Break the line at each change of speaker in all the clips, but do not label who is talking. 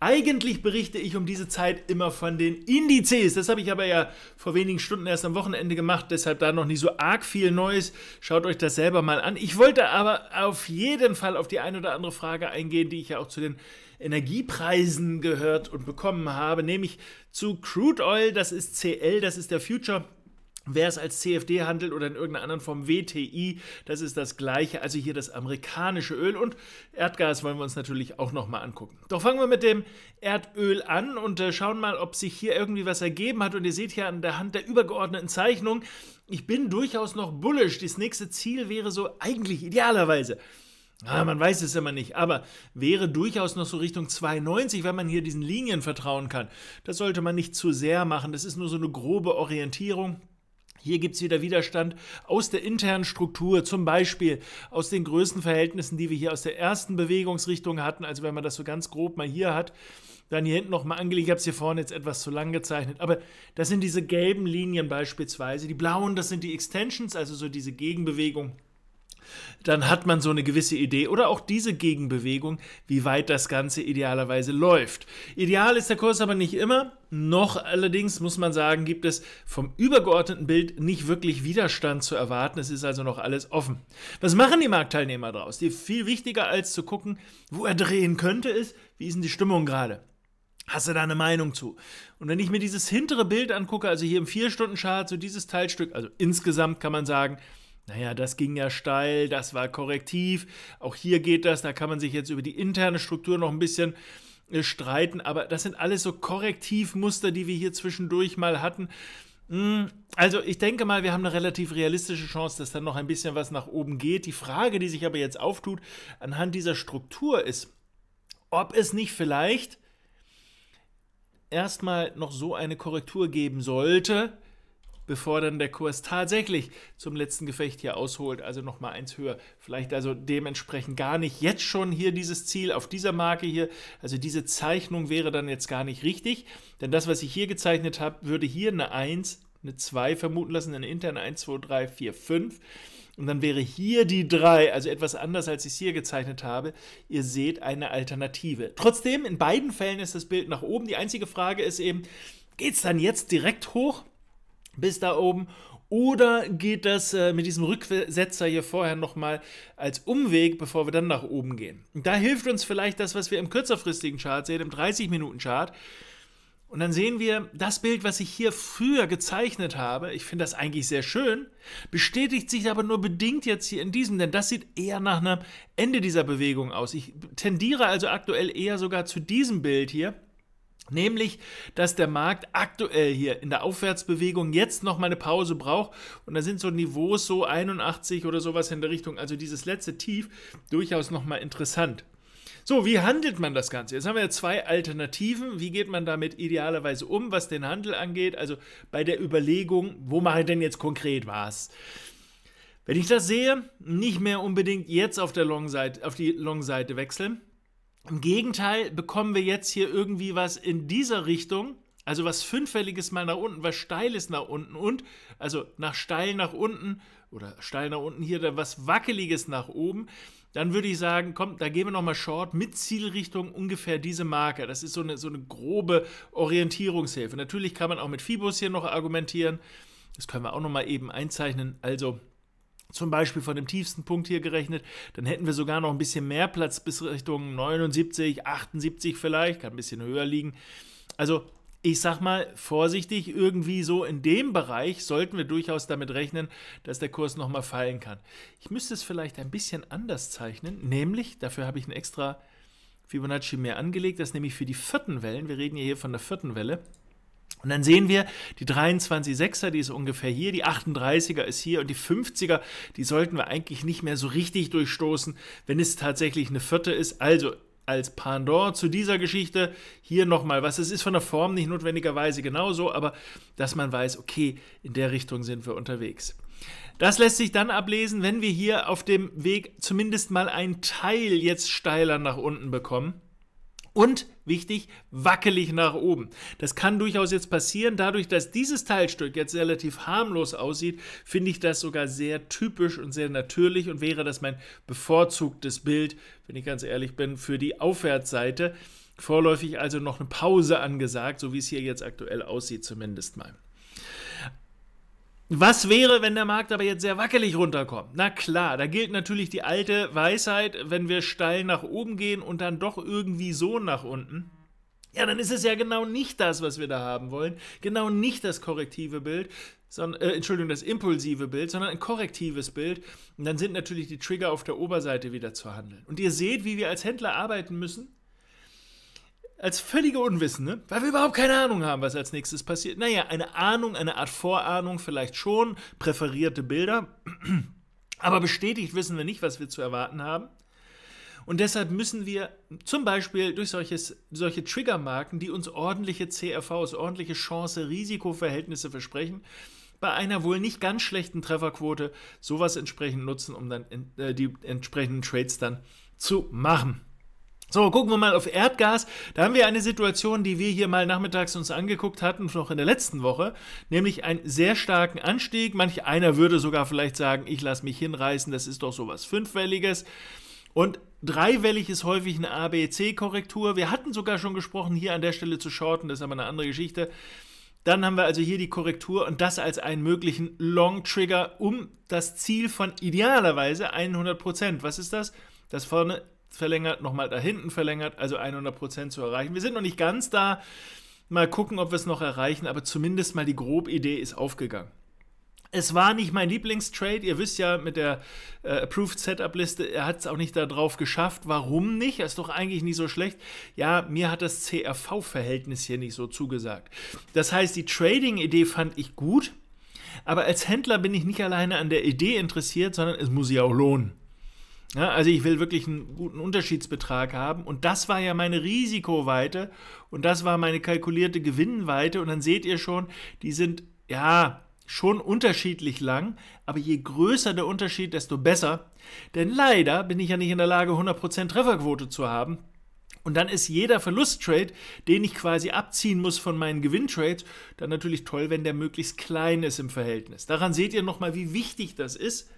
Eigentlich berichte ich um diese Zeit immer von den Indizes. Das habe ich aber ja vor wenigen Stunden erst am Wochenende gemacht, deshalb da noch nicht so arg viel Neues. Schaut euch das selber mal an. Ich wollte aber auf jeden Fall auf die eine oder andere Frage eingehen, die ich ja auch zu den Energiepreisen gehört und bekommen habe, nämlich zu Crude Oil, das ist CL, das ist der Future Wer es als CFD handelt oder in irgendeiner anderen Form WTI, das ist das gleiche, also hier das amerikanische Öl und Erdgas wollen wir uns natürlich auch nochmal angucken. Doch fangen wir mit dem Erdöl an und äh, schauen mal, ob sich hier irgendwie was ergeben hat. Und ihr seht hier an der Hand der übergeordneten Zeichnung, ich bin durchaus noch bullisch. Das nächste Ziel wäre so eigentlich idealerweise Ah, man weiß es immer nicht, aber wäre durchaus noch so Richtung 92, wenn man hier diesen Linien vertrauen kann. Das sollte man nicht zu sehr machen. Das ist nur so eine grobe Orientierung. Hier gibt es wieder Widerstand aus der internen Struktur, zum Beispiel aus den Größenverhältnissen, die wir hier aus der ersten Bewegungsrichtung hatten. Also wenn man das so ganz grob mal hier hat, dann hier hinten nochmal angelegt. Ich habe es hier vorne jetzt etwas zu lang gezeichnet. Aber das sind diese gelben Linien beispielsweise. Die blauen, das sind die Extensions, also so diese Gegenbewegung dann hat man so eine gewisse Idee oder auch diese Gegenbewegung, wie weit das Ganze idealerweise läuft. Ideal ist der Kurs aber nicht immer. Noch allerdings muss man sagen, gibt es vom übergeordneten Bild nicht wirklich Widerstand zu erwarten. Es ist also noch alles offen. Was machen die Marktteilnehmer daraus? Die viel wichtiger als zu gucken, wo er drehen könnte, ist, wie ist denn die Stimmung gerade? Hast du da eine Meinung zu? Und wenn ich mir dieses hintere Bild angucke, also hier im 4-Stunden-Chart, so dieses Teilstück, also insgesamt kann man sagen, naja, das ging ja steil, das war korrektiv, auch hier geht das, da kann man sich jetzt über die interne Struktur noch ein bisschen äh, streiten, aber das sind alles so Korrektivmuster, die wir hier zwischendurch mal hatten. Hm, also ich denke mal, wir haben eine relativ realistische Chance, dass dann noch ein bisschen was nach oben geht. Die Frage, die sich aber jetzt auftut anhand dieser Struktur ist, ob es nicht vielleicht erstmal noch so eine Korrektur geben sollte, bevor dann der Kurs tatsächlich zum letzten Gefecht hier ausholt, also nochmal eins höher. Vielleicht also dementsprechend gar nicht jetzt schon hier dieses Ziel auf dieser Marke hier, also diese Zeichnung wäre dann jetzt gar nicht richtig, denn das, was ich hier gezeichnet habe, würde hier eine 1, eine 2 vermuten lassen, eine interne 1, 2, 3, 4, 5. Und dann wäre hier die 3, also etwas anders, als ich es hier gezeichnet habe. Ihr seht eine Alternative. Trotzdem, in beiden Fällen ist das Bild nach oben. Die einzige Frage ist eben, geht es dann jetzt direkt hoch? bis da oben. Oder geht das äh, mit diesem Rücksetzer hier vorher nochmal als Umweg, bevor wir dann nach oben gehen? da hilft uns vielleicht das, was wir im kürzerfristigen Chart sehen, im 30-Minuten-Chart. Und dann sehen wir, das Bild, was ich hier früher gezeichnet habe, ich finde das eigentlich sehr schön, bestätigt sich aber nur bedingt jetzt hier in diesem, denn das sieht eher nach einem Ende dieser Bewegung aus. Ich tendiere also aktuell eher sogar zu diesem Bild hier, Nämlich, dass der Markt aktuell hier in der Aufwärtsbewegung jetzt nochmal eine Pause braucht. Und da sind so Niveaus so 81 oder sowas in der Richtung. Also dieses letzte Tief durchaus nochmal interessant. So, wie handelt man das Ganze? Jetzt haben wir ja zwei Alternativen. Wie geht man damit idealerweise um, was den Handel angeht? Also bei der Überlegung, wo mache ich denn jetzt konkret was? Wenn ich das sehe, nicht mehr unbedingt jetzt auf, der Long auf die Long-Seite wechseln im Gegenteil bekommen wir jetzt hier irgendwie was in dieser Richtung. Also was Fünffälliges mal nach unten, was Steiles nach unten und, also nach steil nach unten oder steil nach unten hier, dann was Wackeliges nach oben. Dann würde ich sagen, komm, da gehen wir nochmal short mit Zielrichtung ungefähr diese Marke. Das ist so eine, so eine grobe Orientierungshilfe. Natürlich kann man auch mit Fibus hier noch argumentieren. Das können wir auch nochmal eben einzeichnen. Also zum Beispiel von dem tiefsten Punkt hier gerechnet, dann hätten wir sogar noch ein bisschen mehr Platz bis Richtung 79, 78 vielleicht, kann ein bisschen höher liegen. Also ich sag mal vorsichtig, irgendwie so in dem Bereich sollten wir durchaus damit rechnen, dass der Kurs nochmal fallen kann. Ich müsste es vielleicht ein bisschen anders zeichnen, nämlich, dafür habe ich ein extra Fibonacci mehr angelegt, das nämlich für die vierten Wellen, wir reden ja hier von der vierten Welle, und dann sehen wir, die 23,6er, die ist ungefähr hier, die 38er ist hier und die 50er, die sollten wir eigentlich nicht mehr so richtig durchstoßen, wenn es tatsächlich eine vierte ist. Also als Pendant zu dieser Geschichte hier nochmal was. Es ist von der Form nicht notwendigerweise genauso, aber dass man weiß, okay, in der Richtung sind wir unterwegs. Das lässt sich dann ablesen, wenn wir hier auf dem Weg zumindest mal einen Teil jetzt steiler nach unten bekommen. Und wichtig, wackelig nach oben. Das kann durchaus jetzt passieren. Dadurch, dass dieses Teilstück jetzt relativ harmlos aussieht, finde ich das sogar sehr typisch und sehr natürlich und wäre das mein bevorzugtes Bild, wenn ich ganz ehrlich bin, für die Aufwärtsseite. Vorläufig also noch eine Pause angesagt, so wie es hier jetzt aktuell aussieht zumindest mal. Was wäre, wenn der Markt aber jetzt sehr wackelig runterkommt? Na klar, da gilt natürlich die alte Weisheit, wenn wir steil nach oben gehen und dann doch irgendwie so nach unten. Ja, dann ist es ja genau nicht das, was wir da haben wollen. Genau nicht das korrektive Bild, sondern, äh, Entschuldigung, das impulsive Bild, sondern ein korrektives Bild. Und dann sind natürlich die Trigger auf der Oberseite wieder zu handeln. Und ihr seht, wie wir als Händler arbeiten müssen als völlige Unwissende, ne? weil wir überhaupt keine Ahnung haben, was als nächstes passiert. Naja, eine Ahnung, eine Art Vorahnung vielleicht schon, präferierte Bilder, aber bestätigt wissen wir nicht, was wir zu erwarten haben. Und deshalb müssen wir zum Beispiel durch solches, solche Triggermarken, die uns ordentliche CRVs, ordentliche Chance-Risikoverhältnisse versprechen, bei einer wohl nicht ganz schlechten Trefferquote sowas entsprechend nutzen, um dann äh, die entsprechenden Trades dann zu machen. So, gucken wir mal auf Erdgas. Da haben wir eine Situation, die wir hier mal nachmittags uns angeguckt hatten, noch in der letzten Woche, nämlich einen sehr starken Anstieg. Manch einer würde sogar vielleicht sagen, ich lasse mich hinreißen, das ist doch sowas Fünfwelliges. Und dreiwellig ist häufig eine ABC-Korrektur. Wir hatten sogar schon gesprochen, hier an der Stelle zu shorten, das ist aber eine andere Geschichte. Dann haben wir also hier die Korrektur und das als einen möglichen Long Trigger um das Ziel von idealerweise 100%. Was ist das? Das vorne verlängert, nochmal da hinten verlängert, also 100% zu erreichen. Wir sind noch nicht ganz da. Mal gucken, ob wir es noch erreichen, aber zumindest mal die Grobidee ist aufgegangen. Es war nicht mein Lieblingstrade. Ihr wisst ja mit der äh, Approved Setup Liste, er hat es auch nicht darauf geschafft. Warum nicht? Er ist doch eigentlich nicht so schlecht. Ja, mir hat das CRV-Verhältnis hier nicht so zugesagt. Das heißt, die Trading-Idee fand ich gut, aber als Händler bin ich nicht alleine an der Idee interessiert, sondern es muss sich auch lohnen. Ja, also ich will wirklich einen guten Unterschiedsbetrag haben. Und das war ja meine Risikoweite und das war meine kalkulierte Gewinnweite. Und dann seht ihr schon, die sind ja schon unterschiedlich lang, aber je größer der Unterschied, desto besser. Denn leider bin ich ja nicht in der Lage, 100% Trefferquote zu haben. Und dann ist jeder Verlusttrade, den ich quasi abziehen muss von meinen Gewinntrades, dann natürlich toll, wenn der möglichst klein ist im Verhältnis. Daran seht ihr nochmal, wie wichtig das ist,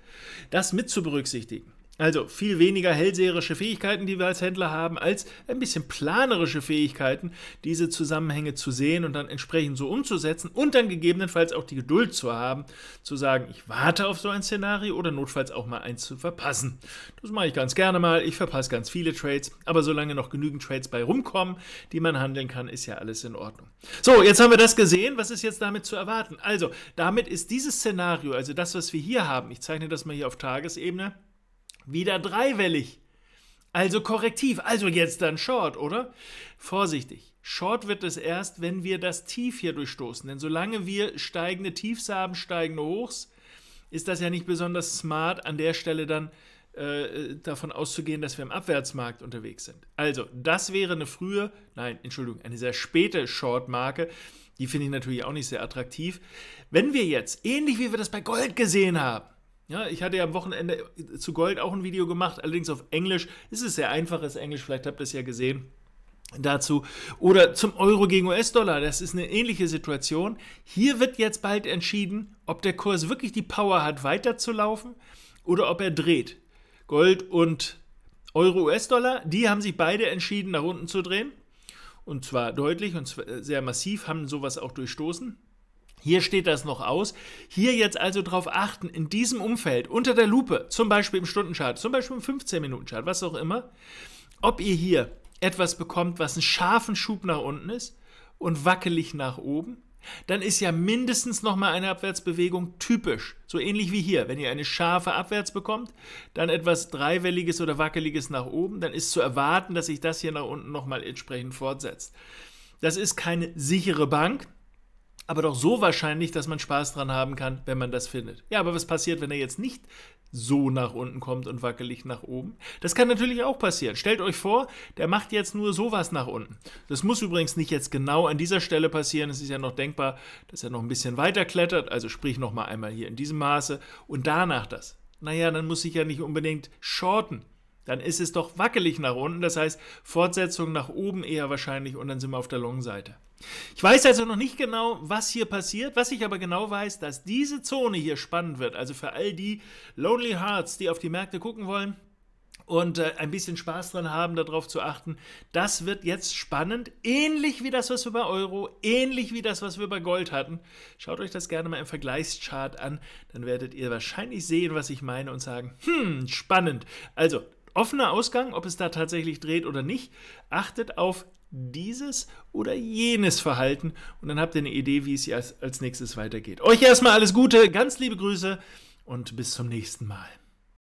das mit zu berücksichtigen. Also viel weniger hellseherische Fähigkeiten, die wir als Händler haben, als ein bisschen planerische Fähigkeiten, diese Zusammenhänge zu sehen und dann entsprechend so umzusetzen und dann gegebenenfalls auch die Geduld zu haben, zu sagen, ich warte auf so ein Szenario oder notfalls auch mal eins zu verpassen. Das mache ich ganz gerne mal, ich verpasse ganz viele Trades, aber solange noch genügend Trades bei rumkommen, die man handeln kann, ist ja alles in Ordnung. So, jetzt haben wir das gesehen, was ist jetzt damit zu erwarten? Also, damit ist dieses Szenario, also das, was wir hier haben, ich zeichne das mal hier auf Tagesebene, wieder dreiwellig. Also korrektiv, also jetzt dann Short, oder? Vorsichtig. Short wird es erst, wenn wir das Tief hier durchstoßen. Denn solange wir steigende Tiefs haben, steigende Hochs, ist das ja nicht besonders smart, an der Stelle dann äh, davon auszugehen, dass wir im Abwärtsmarkt unterwegs sind. Also, das wäre eine frühe, nein, Entschuldigung, eine sehr späte Short-Marke. Die finde ich natürlich auch nicht sehr attraktiv. Wenn wir jetzt, ähnlich wie wir das bei Gold gesehen haben, ja, ich hatte ja am Wochenende äh, zu Gold auch ein Video gemacht, allerdings auf Englisch. Es ist sehr einfaches Englisch, vielleicht habt ihr es ja gesehen dazu. Oder zum Euro gegen US-Dollar, das ist eine ähnliche Situation. Hier wird jetzt bald entschieden, ob der Kurs wirklich die Power hat, weiterzulaufen oder ob er dreht. Gold und Euro US-Dollar, die haben sich beide entschieden, nach unten zu drehen. Und zwar deutlich und äh, sehr massiv, haben sowas auch durchstoßen. Hier steht das noch aus. Hier jetzt also darauf achten, in diesem Umfeld, unter der Lupe, zum Beispiel im Stundenchart, zum Beispiel im 15-Minuten-Chart, was auch immer, ob ihr hier etwas bekommt, was einen scharfen Schub nach unten ist und wackelig nach oben, dann ist ja mindestens nochmal eine Abwärtsbewegung typisch. So ähnlich wie hier. Wenn ihr eine scharfe Abwärts bekommt, dann etwas Dreiwelliges oder Wackeliges nach oben, dann ist zu erwarten, dass sich das hier nach unten nochmal entsprechend fortsetzt. Das ist keine sichere Bank aber doch so wahrscheinlich, dass man Spaß dran haben kann, wenn man das findet. Ja, aber was passiert, wenn er jetzt nicht so nach unten kommt und wackelig nach oben. Das kann natürlich auch passieren. Stellt euch vor, der macht jetzt nur sowas nach unten. Das muss übrigens nicht jetzt genau an dieser Stelle passieren. Es ist ja noch denkbar, dass er noch ein bisschen weiter klettert, also sprich nochmal einmal hier in diesem Maße und danach das. Naja, dann muss ich ja nicht unbedingt shorten dann ist es doch wackelig nach unten. Das heißt, Fortsetzung nach oben eher wahrscheinlich und dann sind wir auf der Long-Seite. Ich weiß also noch nicht genau, was hier passiert. Was ich aber genau weiß, dass diese Zone hier spannend wird. Also für all die Lonely Hearts, die auf die Märkte gucken wollen, und äh, ein bisschen Spaß dran haben, darauf zu achten. Das wird jetzt spannend, ähnlich wie das, was wir bei Euro, ähnlich wie das, was wir bei Gold hatten. Schaut euch das gerne mal im Vergleichschart an, dann werdet ihr wahrscheinlich sehen, was ich meine und sagen, hm, spannend. Also, offener Ausgang, ob es da tatsächlich dreht oder nicht. Achtet auf dieses oder jenes Verhalten und dann habt ihr eine Idee, wie es hier als nächstes weitergeht. Euch erstmal alles Gute, ganz liebe Grüße und bis zum nächsten Mal.